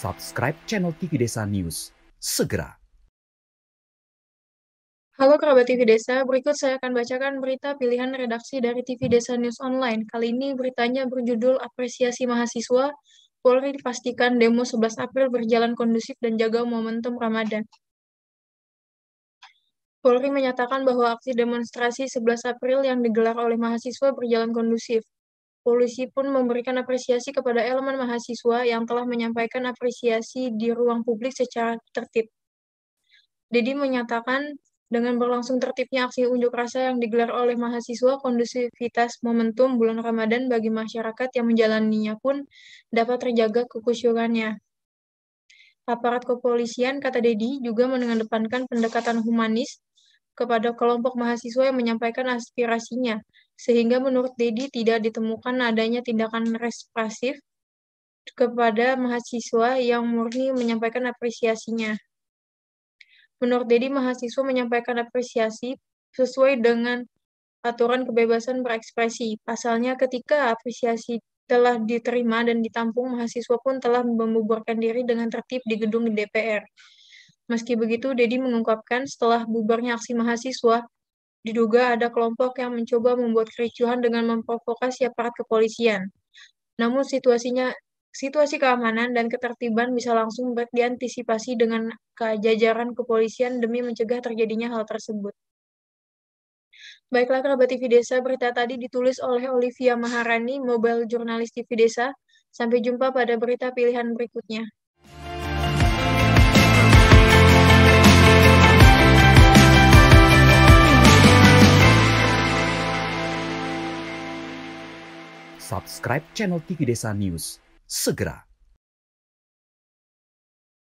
subscribe channel TV Desa News segera. Halo kerabat TV Desa, berikut saya akan bacakan berita pilihan redaksi dari TV Desa News Online. Kali ini beritanya berjudul Apresiasi Mahasiswa, Polri dipastikan demo 11 April berjalan kondusif dan jaga momentum Ramadan. Polri menyatakan bahwa aksi demonstrasi 11 April yang digelar oleh mahasiswa berjalan kondusif. Polisi pun memberikan apresiasi kepada elemen mahasiswa yang telah menyampaikan apresiasi di ruang publik secara tertib. Dedi menyatakan dengan berlangsung tertibnya aksi unjuk rasa yang digelar oleh mahasiswa, kondusivitas momentum bulan Ramadan bagi masyarakat yang menjalaninya pun dapat terjaga kekusyurannya. Aparat kepolisian, kata Dedi, juga mengedepankan pendekatan humanis kepada kelompok mahasiswa yang menyampaikan aspirasinya, sehingga menurut Dedi tidak ditemukan adanya tindakan represif kepada mahasiswa yang murni menyampaikan apresiasinya. Menurut Dedi, mahasiswa menyampaikan apresiasi sesuai dengan aturan kebebasan berekspresi. Pasalnya, ketika apresiasi telah diterima dan ditampung, mahasiswa pun telah membubarkan diri dengan tertib di gedung DPR. Meski begitu, Dedi mengungkapkan setelah bubarnya aksi mahasiswa, diduga ada kelompok yang mencoba membuat kericuhan dengan memprovokasi aparat kepolisian. Namun situasinya situasi keamanan dan ketertiban bisa langsung diantisipasi dengan kejajaran kepolisian demi mencegah terjadinya hal tersebut. Baiklah kerabat TV Desa, berita tadi ditulis oleh Olivia Maharani, mobile jurnalis TV Desa. Sampai jumpa pada berita pilihan berikutnya. subscribe channel TV Desa News segera.